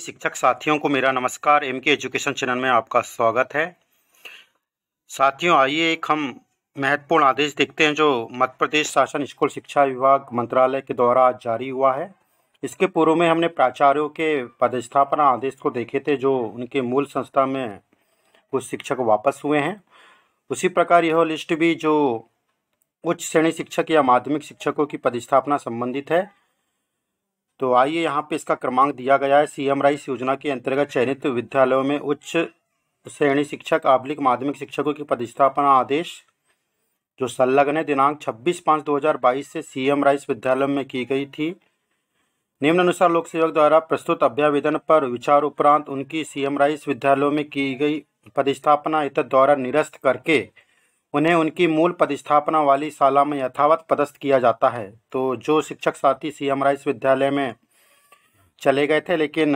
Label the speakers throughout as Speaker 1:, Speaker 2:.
Speaker 1: शिक्षक साथियों को मेरा नमस्कार एम के एजुकेशन चैनल में आपका स्वागत है साथियों आइए एक हम महत्वपूर्ण आदेश देखते हैं जो मध्य प्रदेश शासन स्कूल शिक्षा विभाग मंत्रालय के द्वारा आज जारी हुआ है इसके पूर्व में हमने प्राचार्यों के पदस्थापना आदेश को देखे थे जो उनके मूल संस्था में कुछ शिक्षक वापस हुए हैं उसी प्रकार यह लिस्ट भी जो उच्च श्रेणी शिक्षक या माध्यमिक शिक्षकों की पदस्थापना संबंधित है तो आइए यहाँ पे इसका क्रमांक दिया गया है सीएम राइस योजना के अंतर्गत चयनित विद्यालयों में उच्च श्रेणी शिक्षक आबलिक माध्यमिक शिक्षकों की पदस्थापना आदेश जो संलग्न है दिनांक 26 पाँच 2022 से सी एम राइस विद्यालय में की गई थी निम्नानुसार लोक सेवक द्वारा प्रस्तुत अभ्यावेदन पर विचार उपरांत उनकी सी एम राइस विद्यालयों में की गई पदस्थापना इत द्वारा निरस्त करके उन्हें उनकी मूल पदस्थापना वाली शाला में यथावत पदस्थ किया जाता है तो जो शिक्षक साथी सी एम राइस विद्यालय में चले गए थे लेकिन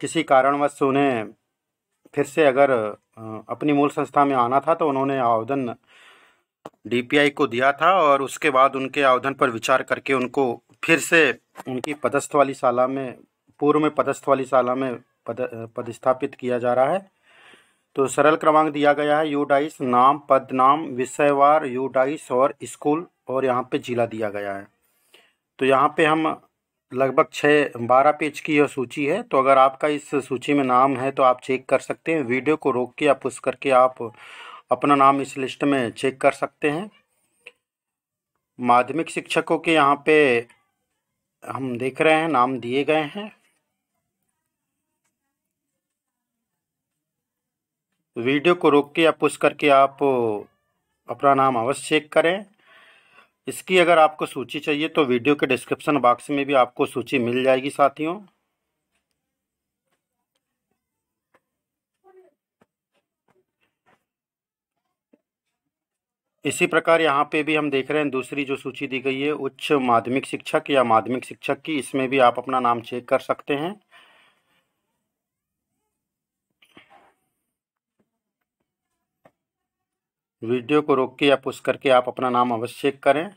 Speaker 1: किसी कारणवश उन्हें फिर से अगर अपनी मूल संस्था में आना था तो उन्होंने आवेदन डीपीआई को दिया था और उसके बाद उनके आवेदन पर विचार करके उनको फिर से उनकी पदस्थ वाली शाला में पूर्व में पदस्थ वाली शाला में पद पदस्थापित किया जा रहा है तो सरल क्रमांक दिया गया है यूडाइस नाम पद नाम विषयवार यूडाइस और स्कूल और यहाँ पे जिला दिया गया है तो यहाँ पे हम लगभग छः बारह पेज की यह सूची है तो अगर आपका इस सूची में नाम है तो आप चेक कर सकते हैं वीडियो को रोक के या पुश करके आप अपना नाम इस लिस्ट में चेक कर सकते हैं माध्यमिक शिक्षकों के यहाँ पे हम देख रहे हैं नाम दिए गए हैं वीडियो को रोक के या पुश करके आप अपना नाम अवश्य चेक करें इसकी अगर आपको सूची चाहिए तो वीडियो के डिस्क्रिप्शन बॉक्स में भी आपको सूची मिल जाएगी साथियों इसी प्रकार यहाँ पे भी हम देख रहे हैं दूसरी जो सूची दी गई है उच्च माध्यमिक शिक्षक या माध्यमिक शिक्षक की इसमें भी आप अपना नाम चेक कर सकते हैं वीडियो को रोक के या पुश करके आप अपना नाम अवश्य करें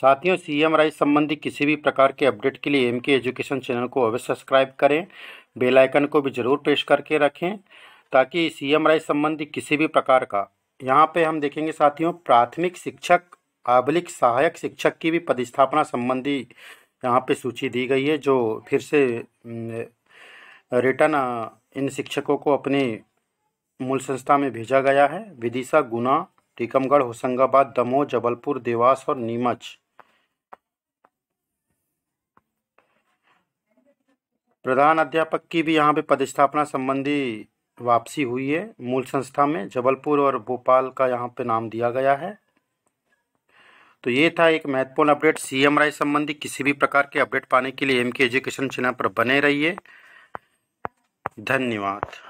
Speaker 1: साथियों एम राइज संबंधी किसी भी प्रकार के अपडेट के लिए एम के एजुकेशन चैनल को अवश्य सब्सक्राइब करें बेल आइकन को भी ज़रूर प्रेस करके रखें ताकि एम राइज संबंधी किसी भी प्रकार का यहाँ पे हम देखेंगे साथियों प्राथमिक शिक्षक आबलिक सहायक शिक्षक की भी पदस्थापना संबंधी यहाँ पे सूची दी गई है जो फिर से रिटर्न इन शिक्षकों को अपनी मूल संस्था में भेजा गया है विदिशा गुना टीकमगढ़ होशंगाबाद दमोह जबलपुर देवास और नीमच प्रधान अध्यापक की भी यहाँ पे पदस्थापना संबंधी वापसी हुई है मूल संस्था में जबलपुर और भोपाल का यहाँ पे नाम दिया गया है तो ये था एक महत्वपूर्ण अपडेट सीएम राय संबंधी किसी भी प्रकार के अपडेट पाने के लिए एम के एजुकेशन चैनल पर बने रहिए धन्यवाद